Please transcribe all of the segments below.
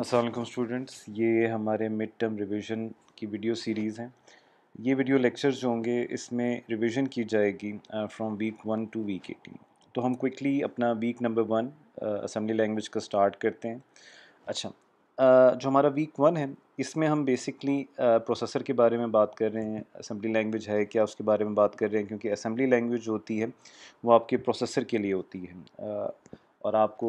Aslam students ये हमारे mid term revision की वीडियो सीरीज़ हैं ये वीडियो लेक्चर्स जो होंगे इसमें रिविज़न की जाएगी from week one to week eighteen तो हम क्विकली अपना week number one assembly language का स्टार्ट करते हैं अच्छा uh, जो हमारा वीक वन है इसमें हम बेसिकली प्रोसेसर uh, के बारे में बात कर रहे हैं असम्बली लैंग्वेज है क्या उसके बारे में बात कर रहे हैं क्योंकि असम्बली लैंग्वेज होती है वो आपके प्रोसेसर के लिए होती है uh, और आपको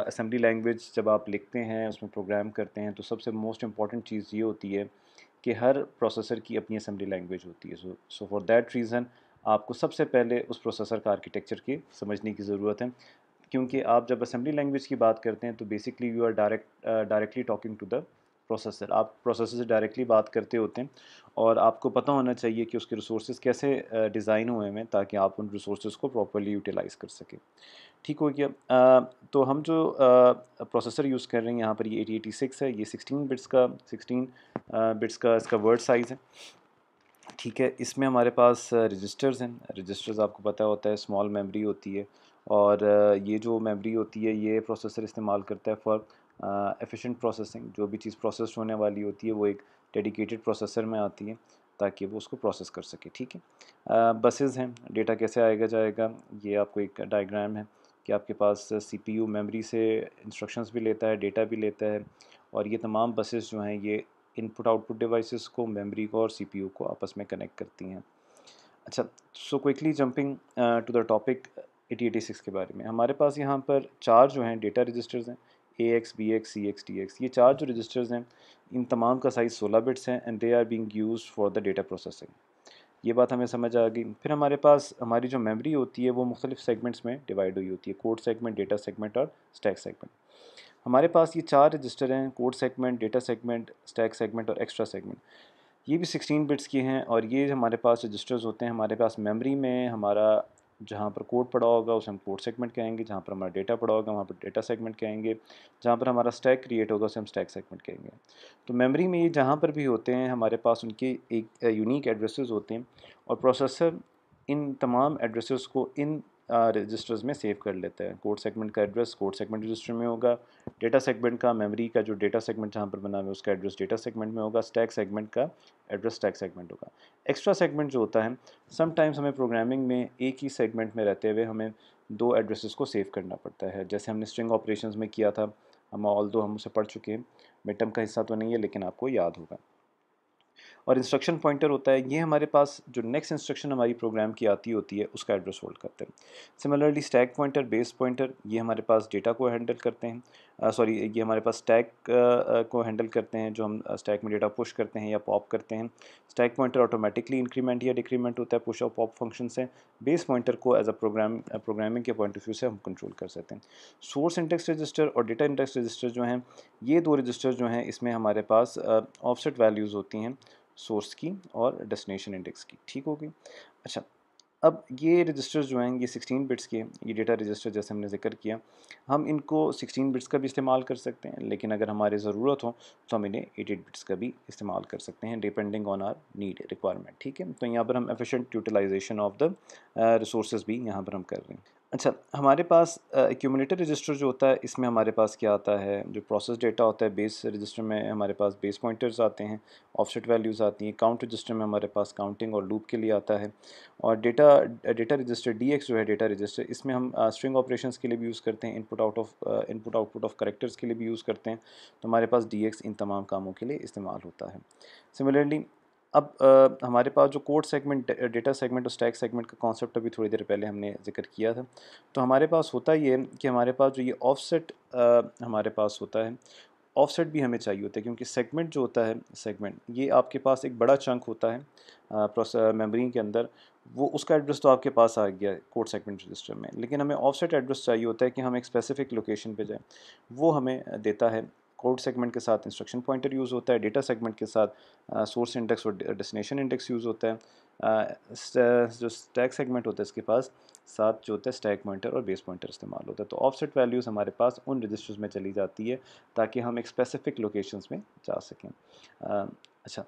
असम्बली लैंग्वेज जब आप लिखते हैं उसमें प्रोग्राम करते हैं तो सबसे मोस्ट इम्पॉर्टेंट चीज़ ये होती है कि हर प्रोसेसर की अपनी असम्बली लैंग्वेज होती है so so for that reason आपको सबसे पहले उस प्रोसेसर का आर्किटेक्चर की समझने की ज़रूरत है क्योंकि आप जब असम्बली लैंग्वेज की बात करते हैं तो basically you are direct directly talking to the processor आप प्रोसेसर से डायरेक्टली बात करते होते हैं और आपको पता होना चाहिए कि उसके रिसोर्स कैसे डिज़ाइन हुए हैं ताकि आप उन रिसोर्स को प्रॉपरली यूटिलाइज़ कर सकें ठीक हो गया तो हम जो प्रोसेसर यूज़ कर रहे हैं यहाँ पर ये एटी एटी सिक्स है ये सिक्सटीन बिट्स का सिक्सटीन बिट्स का इसका वर्ड साइज़ है ठीक है इसमें हमारे पास रजिस्टर्स हैं रजिस्टर्स आपको पता होता है स्मॉल मेमोरी होती है और ये जो मेमोरी होती है ये प्रोसेसर इस्तेमाल करता है फॉर एफिशिएंट प्रोसेसिंग जो भी चीज़ प्रोसेस होने वाली होती है वो एक डेडिकेटेड प्रोसेसर में आती है ताकि वो उसको प्रोसेस कर सके ठीक है बसेस हैं डेटा कैसे आएगा जाएगा ये आपको एक डायग्राम है कि आपके पास सीपीयू मेमोरी से इंस्ट्रक्शंस भी लेता है डेटा भी लेता है और ये तमाम बसेस जो हैं ये इनपुट आउटपुट डिवाइसेस को मेमोरी को और सीपीयू को आपस में कनेक्ट करती हैं अच्छा so quickly jumping to the topic eighty eighty six के बारे में हमारे पास यहाँ पर चार जो हैं डेटा रजिस्टर्स हैं A X B X C X T X ये चार जो रजिस्टर्स हैं इन तमाम का साइज़ सोलह बिट्स हैं and they are being use for the data processing ये बात हमें समझ आ गई फिर हमारे पास हमारी जो मेमोरी होती है वो मुख्तलिफ सेगमेंट्स में डिवाइड हुई होती है कोड सेगमेंट डेटा सेगमेंट और स्टैक सेगमेंट हमारे पास ये चार रजिस्टर हैं code segment data segment stack segment और एक्स्ट्रा सेगमेंट ये भी सिक्सटीन बिट्स के हैं और ये हमारे पास रजिस्टर्स होते हैं हमारे पास मेमोरी में हमारा जहाँ पर कोड पड़ा होगा उसे हम कोड सेगमेंट कहेंगे जहाँ पर हमारा डेटा पड़ा होगा वहाँ पर डेटा सेगमेंट कहेंगे जहाँ पर हमारा स्टैक क्रिएट होगा उसे हम स्टैक सेगमेंट कहेंगे तो मेमोरी में ये जहाँ पर भी होते हैं हमारे पास उनके एक यूनिक एड्रेसेस होते हैं और प्रोसेसर इन तमाम एड्रेसेस को इन रजिस्टर्स में सेव कर लेते हैं कोड सेगमेंट का एड्रेस कोड सेगमेंट रजिस्टर में होगा डेटा सेगमेंट का मेमोरी का जो डेटा सेगमेंट जहाँ पर बना हुआ है उसका एड्रेस डेटा सेगमेंट में होगा स्टैक सेगमेंट का एड्रेस स्टैक सेगमेंट होगा एक्स्ट्रा सेगमेंट जो होता है समटाइम्स हमें प्रोग्रामिंग में एक ही सेगमेंट में रहते हुए हमें दो एड्रेसेस को सेव करना पड़ता है जैसे हमने स्ट्रिंग ऑपरेशंस में किया था हम ऑल दो हम उसे पढ़ चुके हैं मिटम का हिस्सा तो नहीं है लेकिन आपको याद होगा और इंस्ट्रक्शन पॉइंटर होता है ये हमारे पास जो नेक्स्ट इंस्ट्रक्शन हमारी प्रोग्राम की आती होती है उसका एड्रेस होल्ड करते हैं similarly stack pointer base pointer ये हमारे पास डेटा को हैंडल करते हैं सॉरी ये हमारे पास स्टैक को हैंडल करते हैं जो हम स्टैक में डेटा पुश करते हैं या पॉप करते हैं स्टैक पॉइंटर ऑटोमेटिकली इंक्रीमेंट या डिक्रीमेंट होता है पुश और पॉप फंक्शन से बेस पॉइंटर को एज अ प्रोग्राम प्रोग्रामिंग के पॉइंट ऑफ व्यू से हम कंट्रोल कर सकते हैं सोर्स इंडेक्स रजिस्टर और डेटा इंडेक्स रजिस्टर जो हैं ये दो रजिस्टर जो हैं इसमें हमारे पास ऑफसेट वैल्यूज़ होती हैं सोर्स की और डेस्टिनेशन इंडेक्स की ठीक होगी अच्छा अब ये रजिस्टर जो हैं ये 16 बिट्स के ये डेटा रजिस्टर जैसे हमने जिक्र किया हम इनको 16 बिट्स का भी इस्तेमाल कर सकते हैं लेकिन अगर हमारे ज़रूरत हो तो हम इन्हें 88 बिट्स का भी इस्तेमाल कर सकते हैं depending on our need requirement ठीक है तो यहाँ पर हम efficient utilization of the resource भी यहाँ पर हम कर रहे हैं अच्छा हमारे पास एक्यूमुलेटर रजिस्टर जो होता है इसमें हमारे पास क्या आता है जो प्रोसेस डेटा होता है बेस रजिस्टर में हमारे पास बेस पॉइंटर्स आते हैं ऑफसेट वैल्यूज़ आती हैं काउंट रजिस्टर में हमारे पास काउंटिंग और लूप के लिए आता है और डेटा डेटा रजिस्टर डी जो है डेटा रजिस्टर इसमें हम स्ट्रिंग uh, ऑपरेशन के लिए भी यूज़ करते हैं input out of input output of characters के लिए भी यूज़ करते हैं तो हमारे पास डी इन तमाम कामों के लिए इस्तेमाल होता है सिमिलरली अब आ, हमारे पास जो कोड सेगमेंट डेटा सेगमेंट और स्टैक सेगमेंट का कॉन्सेप्ट अभी थोड़ी देर पहले हमने जिक्र किया था तो हमारे पास होता ये कि हमारे पास जो ये ऑफसेट हमारे पास होता है ऑफसेट भी हमें चाहिए होता है क्योंकि सेगमेंट जो होता है सेगमेंट ये आपके पास एक बड़ा चंक होता है मेमोरी के अंदर वो उसका एड्रेस तो आपके पास आ गया है कोड सेगमेंट रजिस्टर में लेकिन हमें ऑफसेट एड्रेस चाहिए होता है कि हम एक स्पेसिफिक लोकेशन पे जाएं वो हमें देता है कोड सेगमेंट के साथ इंस्ट्रक्शन पॉइंटर यूज़ होता है डेटा सेगमेंट के साथ सोर्स uh, इंडेक्स और डेस्टिनेशन इंडेक्स यूज़ होता है uh, जो स्टैक सेगमेंट होता है इसके पास साथ जो होता है स्टैक पॉइंटर और बेस पॉइंटर इस्तेमाल होता है तो ऑफसेट वैल्यूज़ हमारे पास उन रजिस्टर्स में चली जाती है ताकि हम एक स्पेसिफिक लोकेशंस में जा सकें uh, अच्छा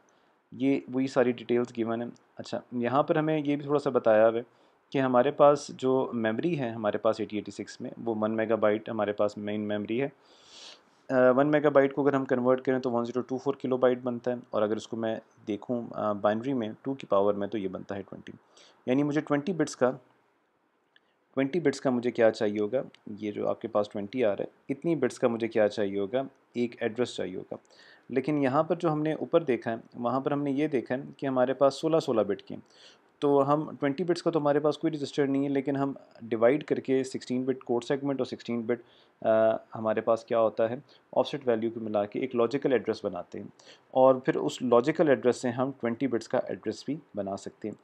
ये वही सारी डिटेल्स गिवन है अच्छा यहाँ पर हमें ये भी थोड़ा सा बताया हुआ है कि हमारे पास जो मेमोरी है हमारे पास एटी एटी सिक्स में वो वन मेगाबाइट हमारे पास मेन मेमोरी है वन मेगा बाइट को अगर हम कन्वर्ट करें तो one zero two four kilobyte बनता है और अगर इसको मैं देखूँ बाइनरी में टू की पावर में तो ये बनता है ट्वेंटी यानी मुझे ट्वेंटी बिट्स का ट्वेंटी बिट्स का मुझे क्या चाहिए होगा ये जो आपके पास ट्वेंटी आ रहा है इतनी बिट्स का मुझे क्या चाहिए होगा एक एड्रेस चाहिए होगा लेकिन यहाँ पर जो हमने ऊपर देखा है वहाँ पर हमने ये देखा है कि हमारे पास सोलह सोलह बिट की तो हम 20 बिट्स का तो हमारे पास कोई रजिस्टर नहीं है लेकिन हम डिवाइड करके 16 बिट कोड सेगमेंट और 16 बिट हमारे पास क्या होता है ऑफसेट वैल्यू को मिला के एक लॉजिकल एड्रेस बनाते हैं और फिर उस लॉजिकल एड्रेस से हम 20 बिट्स का एड्रेस भी बना सकते हैं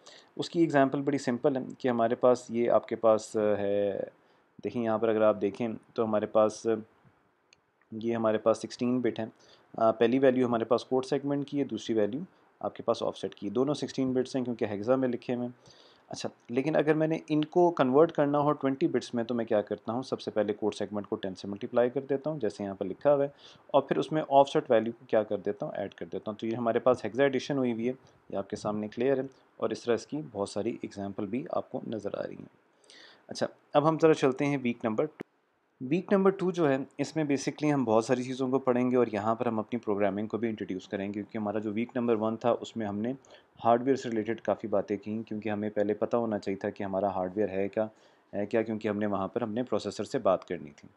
उसकी एग्जांपल बड़ी सिंपल है कि हमारे पास ये आपके पास है देखिए यहाँ पर अगर आप देखें तो हमारे पास ये हमारे पास सिक्सटीन बिट है पहली वैल्यू हमारे पास कोड सेगमेंट की है दूसरी वैल्यू आपके पास ऑफसेट की दोनों सिक्सटीन बिट्स हैं क्योंकि हेगजा में लिखे हुए अच्छा लेकिन अगर मैंने इनको कन्वर्ट करना हो ट्वेंटी बिट्स में तो मैं क्या करता हूँ सबसे पहले कोड सेगमेंट को टेन से मल्टीप्लाई कर देता हूँ जैसे यहाँ पर लिखा हुआ है और फिर उसमें ऑफसेट वैल्यू को क्या कर देता हूँ ऐड कर देता हूँ तो ये हमारे पास हेक्सा एडिशन हुई हुई है ये आपके सामने क्लियर है और इस तरह इसकी बहुत सारी एग्जाम्पल भी आपको नज़र आ रही हैं अच्छा अब हम ज़रा चलते हैं week number week number two जो है इसमें बेसिकली हम बहुत सारी चीज़ों को पढ़ेंगे और यहाँ पर हम अपनी प्रोग्रामिंग को भी इंट्रोड्यूस करेंगे क्योंकि हमारा जो वीक नंबर वन था उसमें हमने हार्डवेयर से रिलेटेड काफ़ी बातें की क्योंकि हमें पहले पता होना चाहिए था कि हमारा हार्डवेयर है क्या है क्या क्योंकि हमने वहाँ पर हमने प्रोसेसर से बात करनी थी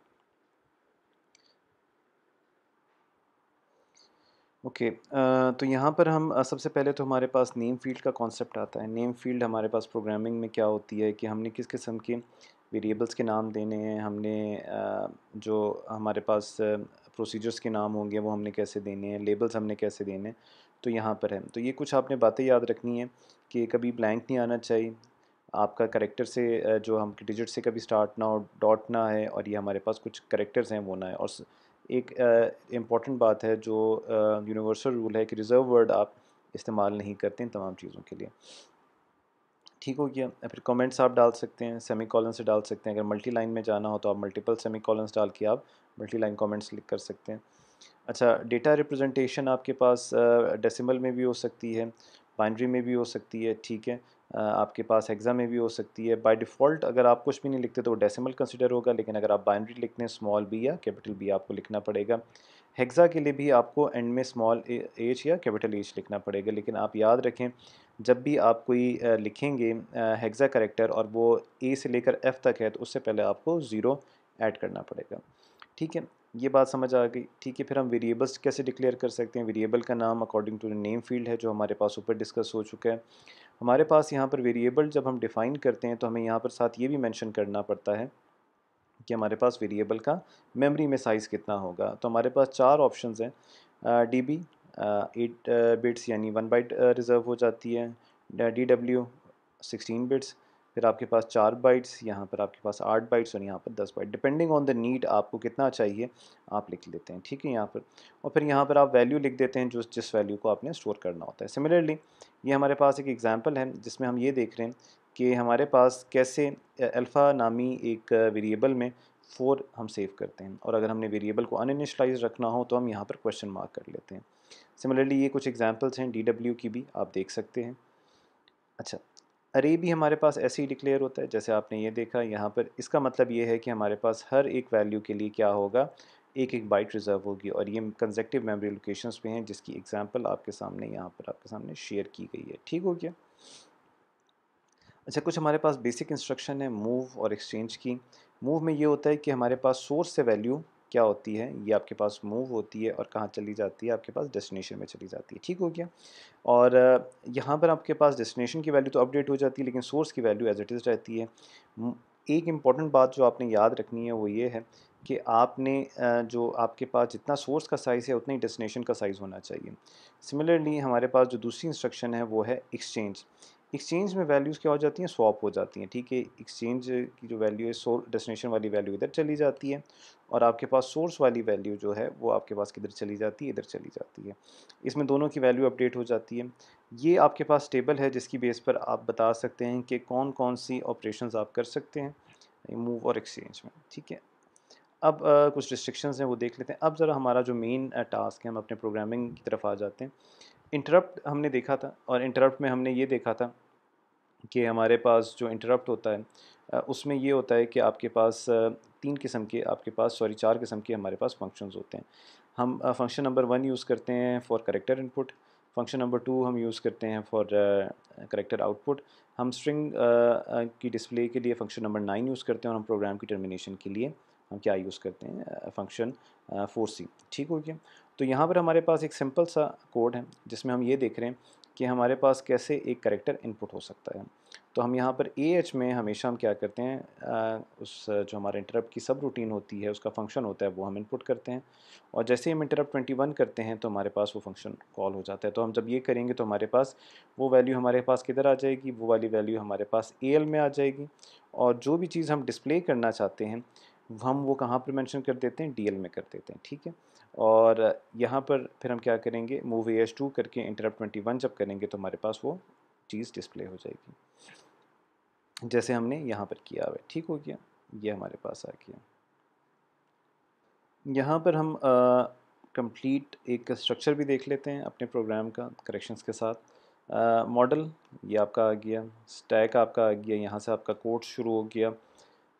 ओके okay, तो यहाँ पर हम सबसे पहले तो हमारे पास नेम फील्ड का कॉन्सेप्ट आता है नेम फील्ड हमारे पास प्रोग्रामिंग में क्या होती है कि हमने किस किस्म के वेरिएबल्स के नाम देने हैं हमने जो हमारे पास प्रोसीजर्स के नाम होंगे वो हमने कैसे देने हैं लेबल्स हमने कैसे देने हैं तो यहाँ पर है तो ये कुछ आपने बातें याद रखनी है कि कभी ब्लैंक नहीं आना चाहिए आपका करेक्टर से जो हम डिजिट से कभी स्टार्ट ना हो डॉट ना है और ये हमारे पास कुछ करेक्टर्स हैं वो ना है और एक इम्पॉर्टेंट बात है जो यूनिवर्सल रूल है कि रिज़र्व वर्ड आप इस्तेमाल नहीं करते इन तमाम चीज़ों के लिए ठीक हो गया फिर कमेंट्स आप डाल सकते हैं सेमी कॉलन से डाल सकते हैं अगर मल्टी लाइन में जाना हो तो आप मल्टीपल सेमी कॉलन्स डाल के आप मल्टी लाइन कॉमेंट्स लिख कर सकते हैं अच्छा डेटा रिप्रेजेंटेशन आपके पास डेसिमल में भी हो सकती है बाइनरी में भी हो सकती है ठीक है आपके पास एग्जाम में भी हो सकती है बाय डिफ़ॉल्ट अगर आप कुछ भी नहीं लिखते तो वो डेसिमल कंसिडर होगा लेकिन अगर आप बाइनरी लिखते हैं स्मॉल बी या कैपिटल बी आपको लिखना पड़ेगा हेक्सा के लिए भी आपको एंड में स्मॉल एच या कैपिटल एच लिखना पड़ेगा लेकिन आप याद रखें जब भी आप कोई लिखेंगे हेक्सा करेक्टर और वो ए से लेकर एफ़ तक है तो उससे पहले आपको ज़ीरो ऐड करना पड़ेगा ठीक है ये बात समझ आ गई ठीक है फिर हम वेरिएबल्स कैसे डिक्लेयर कर सकते हैं वेरिएबल का नाम अकॉर्डिंग टू नेम फील्ड है जो हमारे पास ऊपर डिस्कस हो चुका है हमारे पास यहाँ पर वेरिएबल जब हम डिफ़ाइन करते हैं तो हमें यहाँ पर साथ ये भी मैंशन करना पड़ता है कि हमारे पास वेरिएबल का मेमोरी में साइज़ कितना होगा तो हमारे पास चार ऑप्शन हैं डी बी एट बिट्स यानी वन बाइट रिज़र्व हो जाती है डी डब्ल्यू सिक्सटीन बिट्स फिर आपके पास चार बाइट्स यहाँ पर आपके पास आठ बाइट्स और यहाँ पर दस byte depending on the need आपको कितना चाहिए आप लिख लेते हैं ठीक है यहाँ पर और फिर यहाँ पर आप वैल्यू लिख देते हैं जो जिस वैल्यू को आपने स्टोर करना होता है सिमिलरली ये हमारे पास एक एग्जाम्पल है जिसमें हम ये देख रहे हैं कि हमारे पास कैसे अल्फ़ा नामी एक वेरिएबल में फोर हम सेव करते हैं और अगर हमने वेरिएबल को अनइनिशलाइज रखना हो तो हम यहाँ पर क्वेश्चन मार्क कर लेते हैं सिमिलरली ये कुछ एग्जाम्पल्स हैं डी की भी आप देख सकते हैं अच्छा अरे भी हमारे पास ऐसे ही डिक्लेयर होता है जैसे आपने ये देखा यहाँ पर इसका मतलब ये है कि हमारे पास हर एक वैल्यू के लिए क्या होगा एक एक बाइट रिज़र्व होगी और ये कंजेक्टिव मेमोरी लोकेशंस पे हैं जिसकी एग्जांपल आपके सामने यहाँ पर आपके सामने शेयर की गई है ठीक हो गया अच्छा कुछ हमारे पास बेसिक इंस्ट्रक्शन है मूव और एक्सचेंज की मूव में ये होता है कि हमारे पास सोर्स से वैल्यू क्या होती है ये आपके पास मूव होती है और कहाँ चली जाती है आपके पास डेस्टिनेशन में चली जाती है ठीक हो गया और यहाँ पर आपके पास डेस्टिनेशन की वैल्यू तो अपडेट हो जाती है लेकिन सोर्स की वैल्यू एज इट इज़ रहती है एक इम्पॉर्टेंट बात जो आपने याद रखनी है वो ये है कि आपने जो आपके पास जितना सोर्स का साइज़ है उतना ही डेस्टिनेशन का साइज़ होना चाहिए सिमिलरली हमारे पास जो दूसरी इंस्ट्रक्शन है वो है एक्सचेंज एक्सचेंज में वैल्यूज़ क्या हो जाती हैं स्वॉप हो जाती हैं ठीक है एक्सचेंज की जो वैल्यू है सो डेस्टिनेशन वाली वैल्यू इधर चली जाती है और आपके पास सोर्स वाली वैल्यू जो है वो आपके पास किधर चली जाती है इधर चली जाती है इसमें दोनों की वैल्यू अपडेट हो जाती है ये आपके पास टेबल है जिसकी बेस पर आप बता सकते हैं कि कौन कौन सी ऑपरेशन आप कर सकते हैं मूव और एक्सचेंज में ठीक है अब आ, कुछ रिस्ट्रिक्शंस हैं वो देख लेते हैं अब ज़रा हमारा जो मेन टास्क है हम अपने प्रोग्रामिंग की तरफ आ जाते हैं इंटरप्ट हमने देखा था और इंटरप्ट में हमने ये देखा था कि हमारे पास जो इंटरप्ट होता है उसमें ये होता है कि आपके पास तीन किस्म के आपके पास सॉरी चार किस्म के हमारे पास फंक्शंस होते हैं हम फंक्शन नंबर वन यूज़ करते हैं for character input function number two हम यूज़ करते हैं फॉर करेक्टर आउटपुट हम स्ट्रिंग uh, की डिस्प्ले के लिए फंक्शन नंबर नाइन यूज़ करते हैं और हम प्रोग्राम की टर्मिनेशन के लिए हम क्या यूज़ करते हैं फंक्शन फोर सी ठीक हो गया तो यहाँ पर हमारे पास एक सिंपल सा कोड है जिसमें हम ये देख रहे हैं कि हमारे पास कैसे एक करेक्टर इनपुट हो सकता है तो हम यहाँ पर ए एच में हमेशा हम क्या करते हैं उस जो हमारे इंटरप्ट की सब रूटीन होती है उसका फंक्शन होता है वो हम इनपुट करते हैं और जैसे ही हम इंटरप्ट वन करते हैं तो हमारे पास वो फंक्शन कॉल हो जाता है तो हम जब ये करेंगे तो हमारे पास वो वैल्यू हमारे पास किधर आ जाएगी वो वाली वैल्यू हमारे पास ए में आ जाएगी और जो भी चीज़ हम डिस्प्ले करना चाहते हैं हम वो कहाँ पर मेंशन कर देते हैं डीएल में कर देते हैं ठीक है और यहाँ पर फिर हम क्या करेंगे मूव ए एस टू करके इंटरप्ट ट्वेंटी वन जब करेंगे तो हमारे पास वो चीज़ डिस्प्ले हो जाएगी जैसे हमने यहाँ पर किया हुआ है ठीक हो गया ये हमारे पास आ गया यहाँ पर हम कंप्लीट एक स्ट्रक्चर भी देख लेते हैं अपने प्रोग्राम का करेक्शंस के साथ मॉडल ये आपका आ गया स्टैक आपका आ गया यहाँ से आपका कोड शुरू हो गया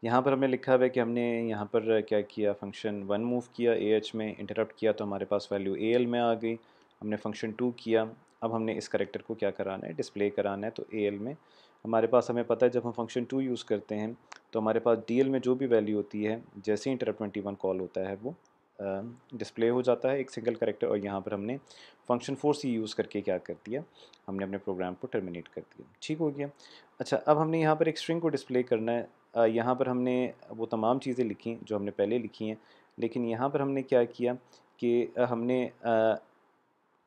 यहाँ पर हमने लिखा हुआ है कि हमने यहाँ पर क्या किया फंक्शन वन मूव किया ए एच में इंटरप्ट किया तो हमारे पास वैल्यू ए एल में आ गई हमने फंक्शन टू किया अब हमने इस करेक्टर को क्या कराना है डिस्प्ले कराना है तो ए एल में हमारे पास हमें पता है जब हम फंक्शन टू यूज़ करते हैं तो हमारे पास डी एल में जो भी वैल्यू होती है जैसे ही इंटरप्ट ट्वेंटी वन कॉल होता है वो डिस्प्ले हो जाता है एक सिंगल करेक्टर और यहाँ पर हमने फंक्शन फोर सी यूज़ करके क्या कर दिया हमने अपने प्रोग्राम को टर्मिनेट कर दिया ठीक हो गया अच्छा अब हमने यहाँ पर एक स्ट्रिंग को डिस्प्ले करना है यहाँ पर हमने वो तमाम चीज़ें लिखी जो हमने पहले लिखी हैं लेकिन यहाँ पर हमने क्या किया कि हमने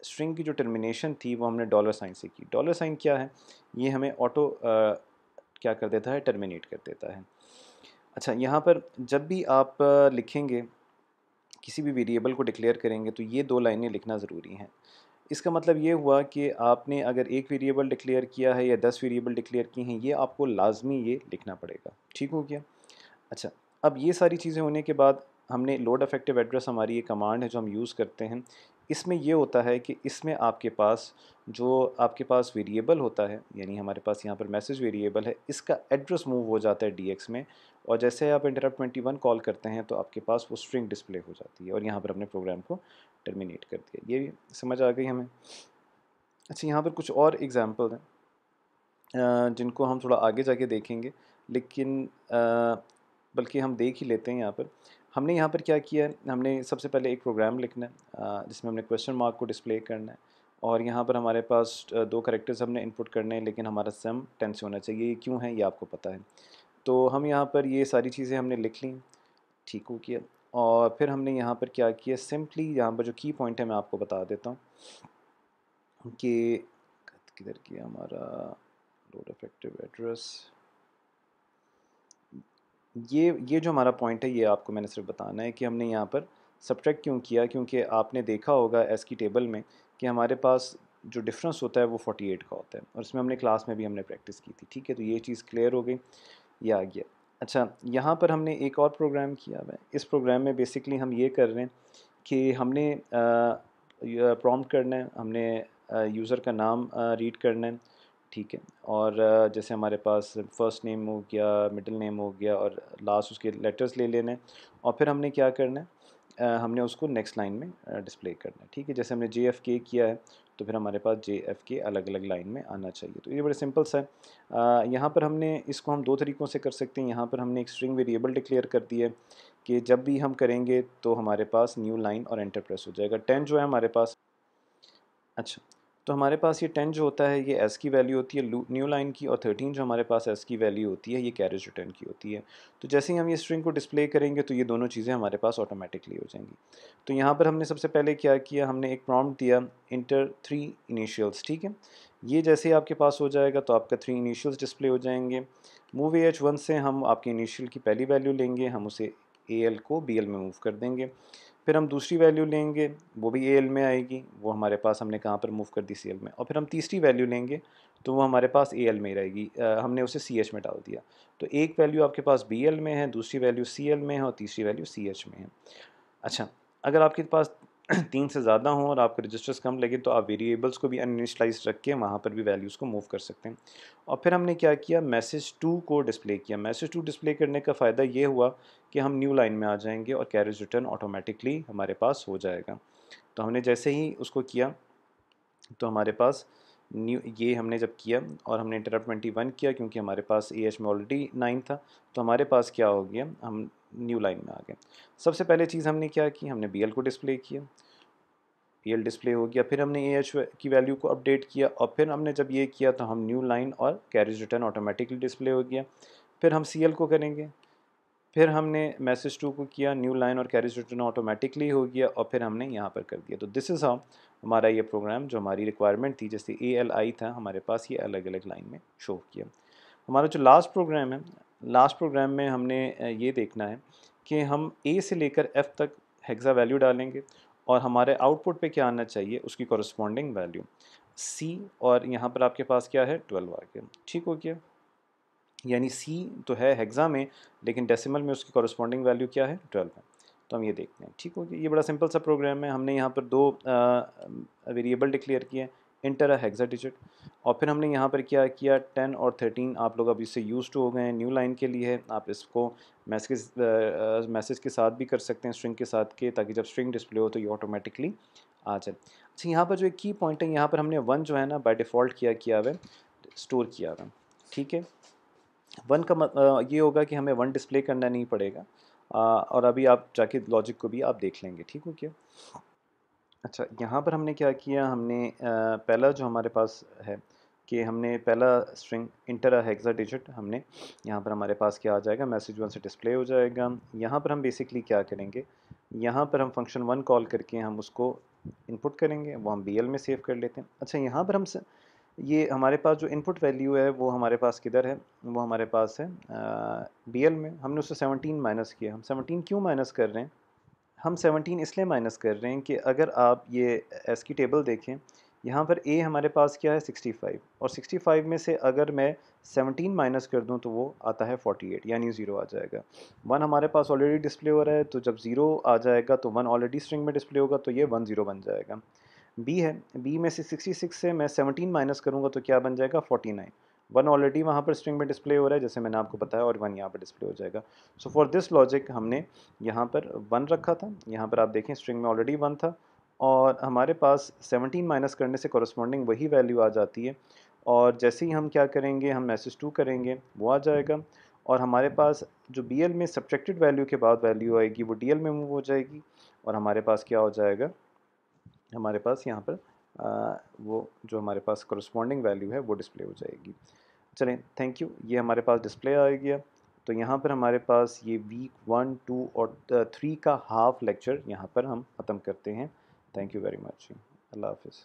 स्ट्रिंग की जो टर्मिनेशन थी वो हमने डॉलर साइन से की डॉलर साइन क्या है ये हमें ऑटो क्या कर देता है टर्मिनेट कर देता है अच्छा यहाँ पर जब भी आप लिखेंगे किसी भी वेरिएबल को डिक्लेयर करेंगे तो ये दो लाइनें लिखना ज़रूरी हैं इसका मतलब ये हुआ कि आपने अगर एक वेरिएबल डिक्लेयर किया है या दस वेरिएबल डिक्लेयर किए हैं ये आपको लाजमी ये लिखना पड़ेगा ठीक हो गया अच्छा अब ये सारी चीज़ें होने के बाद हमने लोड अफेक्टिव एड्रेस हमारी ये कमांड है जो हम यूज़ करते हैं इसमें ये होता है कि इसमें आपके पास जो आपके पास वेरिएबल होता है यानी हमारे पास यहाँ पर मैसेज वेरिएबल है इसका एड्रेस मूव हो जाता है डी में और जैसे आप इंटरप्ट ट्वेंटी वन कॉल करते हैं तो आपके पास वो स्ट्रिंग डिस्प्ले हो जाती है और यहाँ पर हमने प्रोग्राम को टर्मिनेट कर दिया ये भी समझ आ गई हमें अच्छा यहाँ पर कुछ और एग्जाम्पल हैं जिनको हम थोड़ा आगे जाके देखेंगे लेकिन बल्कि हम देख ही लेते हैं यहाँ पर हमने यहाँ पर क्या किया है हमने सबसे पहले एक प्रोग्राम लिखना है जिसमें हमने क्वेश्चन मार्क को डिस्प्ले करना है और यहाँ पर हमारे पास दो करेक्टर्स हमने इनपुट करने हैं लेकिन हमारा सेम टेंस होना चाहिए ये क्यों है ये आपको पता है तो हम यहाँ पर ये सारी चीज़ें हमने लिख ली ठीक हो किया और फिर हमने यहाँ पर क्या किया सिंपली यहाँ पर जो की पॉइंट है मैं आपको बता देता हूँ कि किधर किया हमारा लोड इफेक्टिव एड्रेस ये ये जो हमारा पॉइंट है ये आपको मैंने सिर्फ बताना है कि हमने यहाँ पर सब्ट्रैक्ट क्यों किया क्योंकि आपने देखा होगा एस की टेबल में कि हमारे पास जो डिफरेंस होता है वो 48 का होता है और इसमें हमने क्लास में भी हमने प्रैक्टिस की थी ठीक है तो ये चीज़ क्लियर हो गई ये आ गया अच्छा यहाँ पर हमने एक और प्रोग्राम किया हुआ है इस प्रोग्राम में बेसिकली हम ये कर रहे हैं कि हमने प्रॉम्प्ट करना है हमने यूज़र का नाम रीड करना है ठीक है और जैसे हमारे पास फ़र्स्ट नेम हो गया मिडिल नेम हो गया और लास्ट उसके लेटर्स ले लेने और फिर हमने क्या करना है हमने उसको नेक्स्ट लाइन में डिस्प्ले करना है ठीक है जैसे हमने जे एफ़ के किया है तो फिर हमारे पास जे एफ़ के अलग अलग लाइन में आना चाहिए तो ये बड़े सिंपल सा है यहाँ पर हमने इसको हम दो तरीक़ों से कर सकते हैं यहाँ पर हमने एक स्ट्रिंग वेरिएबल डिक्लेयर कर दी है कि जब भी हम करेंगे तो हमारे पास न्यू लाइन और एंटरप्रेस हो जाएगा टेन जो है हमारे पास अच्छा तो हमारे पास ये टेन जो होता है ये एस की वैल्यू होती है न्यू लाइन की और थर्टीन जो हमारे पास एस की वैल्यू होती है ये कैरेज रिटर्न की होती है तो जैसे ही हम ये स्ट्रिंग को डिस्प्ले करेंगे तो ये दोनों चीज़ें हमारे पास ऑटोमेटिकली हो जाएंगी तो यहाँ पर हमने सबसे पहले क्या किया हमने एक प्रॉम्प्ट दिया इंटर थ्री इनिशियल्स ठीक है ये जैसे आपके पास हो जाएगा तो आपका थ्री इनिशियल्स डिस्प्ले हो जाएंगे मूव ए एच वन से हम आपके इनिशियल की पहली वैल्यू लेंगे हम उसे ए एल को बी एल में मूव कर देंगे फिर हम दूसरी वैल्यू लेंगे वो भी ए एल में आएगी वो हमारे पास हमने कहाँ पर मूव कर दी सी एल में और फिर हम तीसरी वैल्यू लेंगे तो वो हमारे पास ए एल में ही रहेगी हमने उसे सी एच में डाल दिया तो एक वैल्यू आपके पास बी एल में है दूसरी वैल्यू सी एल में है और तीसरी वैल्यू सी एच में है अच्छा अगर आपके पास तीन से ज़्यादा हों और आपके रजिस्टर्स कम लगे तो आप वेरिएबल्स को भी अनइनिशलाइज रख के वहाँ पर भी वैल्यूज़ को मूव कर सकते हैं और फिर हमने क्या किया मैसेज टू को डिस्प्ले किया मैसेज टू डिस्प्ले करने का फ़ायदा ये हुआ कि हम न्यू लाइन में आ जाएंगे और कैरेज रिटर्न ऑटोमेटिकली हमारे पास हो जाएगा तो हमने जैसे ही उसको किया तो हमारे पास न्यू ये हमने जब किया और हमने इंटरप्ट ट्वेंटी वन किया क्योंकि हमारे पास ए एच में ऑलरेडी नाइन था तो हमारे पास क्या हो गया हम न्यू लाइन में आ गए सबसे पहले चीज़ हमने क्या की हमने बी को डिस्प्ले किया बी डिस्प्ले हो गया फिर हमने ए AH की वैल्यू को अपडेट किया और फिर हमने जब ये किया तो हम न्यू लाइन और कैरेज रिटर्न ऑटोमेटिकली डिस्प्ले हो गया फिर हम सी को करेंगे फिर हमने मैसेज टू को किया न्यू लाइन और कैरेज रिटर्न ऑटोमेटिकली हो गया और फिर हमने यहाँ पर कर दिया तो दिस इज़ हाउ हमारा ये प्रोग्राम जो हमारी रिक्वायरमेंट थी जैसे ए एल आई था हमारे पास ये अलग अलग लाइन में शो किया हमारा जो लास्ट प्रोग्राम है लास्ट प्रोग्राम में हमने ये देखना है कि हम ए से लेकर एफ़ तक हेक्सा वैल्यू डालेंगे और हमारे आउटपुट पे क्या आना चाहिए उसकी कॉरस्पॉन्डिंग वैल्यू सी और यहाँ पर आपके पास क्या है ट्वेल्व आ गया ठीक हो गया यानी सी तो है हेक्सा में लेकिन डेसिमल में उसकी कॉरस्पॉन्डिंग वैल्यू क्या है ट्वेल्व है तो हम ये देखते हैं ठीक हो गया ये बड़ा सिंपल सा प्रोग्राम है हमने यहाँ पर दो वेरिएबल डिक्लेयर किए हैं इंटर अ हेक्सा डिजिट और फिर हमने यहाँ पर क्या किया टेन और थर्टीन आप लोग अभी इससे यूज़ टू हो गए हैं न्यू लाइन के लिए आप इसको मैसेज मैसेज uh, के साथ भी कर सकते हैं स्ट्रिंग के साथ के ताकि जब स्ट्रिंग डिस्प्ले हो तो ये ऑटोमेटिकली आ जाए अच्छा यहाँ पर जो एक की पॉइंट है यहाँ पर हमने वन जो है ना बाई डिफ़ॉल्ट किया किया हुआ स्टोर किया हुआ ठीक है वन का ये होगा कि हमें वन डिस्प्ले करना नहीं पड़ेगा और अभी आप जाके लॉजिक को भी आप देख लेंगे ठीक हो क्या अच्छा यहाँ पर हमने क्या किया हमने आ, पहला जो हमारे पास है कि हमने पहला स्ट्रिंग इंटर हेक्सा डिजिट हमने यहाँ पर हमारे पास क्या आ जाएगा मैसेज वन से डिस्प्ले हो जाएगा यहाँ पर हम बेसिकली क्या करेंगे यहाँ पर हम फंक्शन वन कॉल करके हम उसको इनपुट करेंगे वो हम बी में सेव कर लेते हैं अच्छा यहाँ पर हम स, ये हमारे पास जो इनपुट वैल्यू है वो हमारे पास किधर है वो हमारे पास है बी में हमने उससे सेवनटीन माइनस किया हम सेवनटीन क्यों माइनस कर रहे हैं हम 17 इसलिए माइनस कर रहे हैं कि अगर आप ये एस की टेबल देखें यहाँ पर ए हमारे पास क्या है 65 और 65 में से अगर मैं 17 माइनस कर दूँ तो वो आता है 48 यानी ज़ीरो आ जाएगा वन हमारे पास ऑलरेडी डिस्प्ले हो रहा है तो जब ज़ीरो आ जाएगा तो वन ऑलरेडी स्ट्रिंग में डिस्प्ले होगा तो ये वन ज़ीरो बन जाएगा बी है बी में से 66 से मैं 17 माइनस करूँगा तो क्या बन जाएगा 49 वन ऑलरेडी वहाँ पर स्ट्रिंग में डिस्प्ले हो रहा है जैसे मैंने आपको बताया और वन यहाँ पर डिस्प्ले हो जाएगा सो फॉर दिस लॉजिक हमने यहाँ पर वन रखा था यहाँ पर आप देखें स्ट्रिंग में ऑलरेडी वन था और हमारे पास सेवनटीन माइनस करने से कॉरस्पॉन्डिंग वही वैल्यू आ जाती है और जैसे ही हम क्या करेंगे हम मैसेज टू करेंगे वो आ जाएगा और हमारे पास जो बी में सब्जेक्टेड वैल्यू के बाद वैल्यू आएगी वो डी में मूव हो जाएगी और हमारे पास क्या हो जाएगा हमारे पास यहाँ पर वो जो हमारे पास करस्पॉन्डिंग वैल्यू है वो डिस्प्ले हो जाएगी चलें थैंक यू ये हमारे पास डिस्प्ले आ गया तो यहाँ पर हमारे पास ये वीक वन टू और थ्री का हाफ लेक्चर यहाँ पर हम ख़त्म करते हैं थैंक यू वेरी मच अल्लाह हाफिज़